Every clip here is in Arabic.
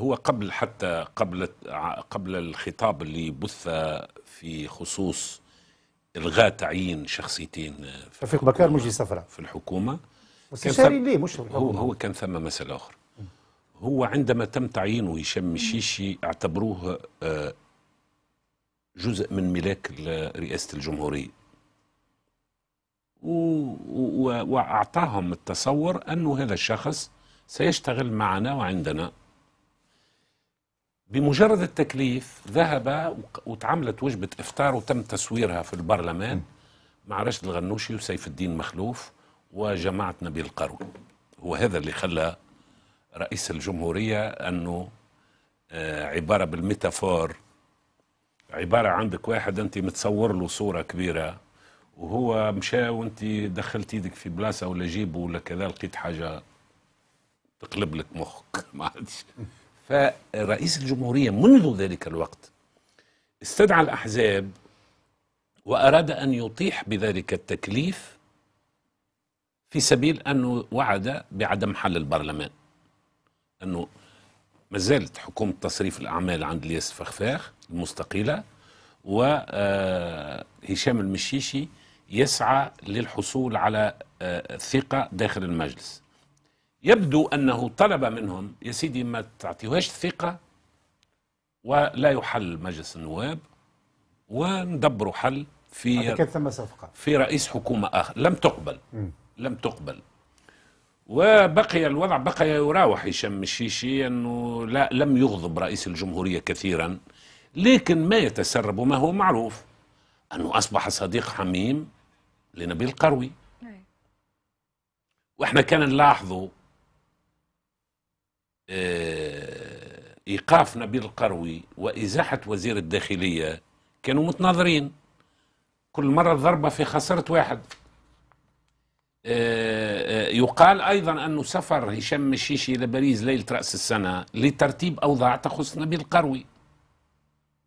هو قبل حتى قبل قبل الخطاب اللي بث في خصوص الغاء تعيين شخصيتين رفيق بكار مجلس سفرة في الحكومه استشاري ليه مش هو هو كان ثم مساله اخرى هو عندما تم تعيينه هشام الشيشي اعتبروه آه، جزء من ملاك رئاسه الجمهوريه واعطاهم التصور انه هذا الشخص سيشتغل معنا وعندنا بمجرد التكليف ذهب وتعملت وجبة إفطار وتم تصويرها في البرلمان مع رشد الغنوشي وسيف الدين مخلوف وجماعة نبيل قروي وهذا اللي خلى رئيس الجمهورية أنه آه، عبارة بالميتافور عبارة عندك واحد أنت متصور له صورة كبيرة وهو مشى وأنت دخلت يدك في بلاصة ولا جيبه ولا كذا لقيت حاجة تقلب لك مخك ما عادش فرئيس الجمهورية منذ ذلك الوقت استدعى الأحزاب وأراد أن يطيح بذلك التكليف في سبيل أنه وعد بعدم حل البرلمان أنه ما زالت حكومة تصريف الأعمال عند الياس فخفاخ المستقيلة وهشام آه، المشيشي يسعى للحصول على آه، ثقة داخل المجلس يبدو أنه طلب منهم يا سيدي ما تعطيوهاش ثقة ولا يحل مجلس النواب وندبروا حل في ثم صفقة في رئيس حكومة آخر لم تقبل م. لم تقبل وبقي الوضع بقي يراوح هشام الشيشي أنه لا لم يغضب رئيس الجمهورية كثيرا لكن ما يتسرب وما هو معروف أنه أصبح صديق حميم لنبيل قروي نعم. واحنا كان نلاحظوا آه، ايقاف نبيل القروي وازاحه وزير الداخليه كانوا متناظرين كل مره الضربه في خساره واحد آه، آه، يقال ايضا انه سفر هشام مشيشي الى باريس ليله راس السنه لترتيب اوضاع تخص نبيل القروي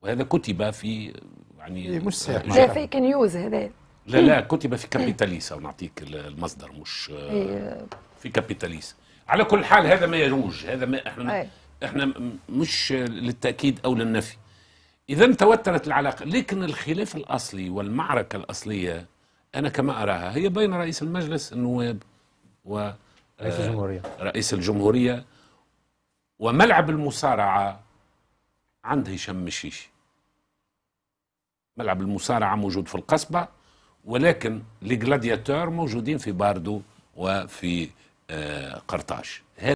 وهذا كتب في يعني مش ساعه فيك نيوز هذا لا لا كتب في او نعطيك المصدر مش آه، إيه، آه. في كابيتاليس على كل حال هذا ما يروج هذا ما احنا أي. احنا مش للتاكيد او للنفي اذا توترت العلاقه لكن الخلاف الاصلي والمعركه الاصليه انا كما اراها هي بين رئيس المجلس النواب و آه، رئيس الجمهوريه رئيس الجمهوريه وملعب المصارعه عند هشام مشيشي ملعب المصارعه موجود في القصبه ولكن الجلادياتور موجودين في باردو وفي آه، قرطاج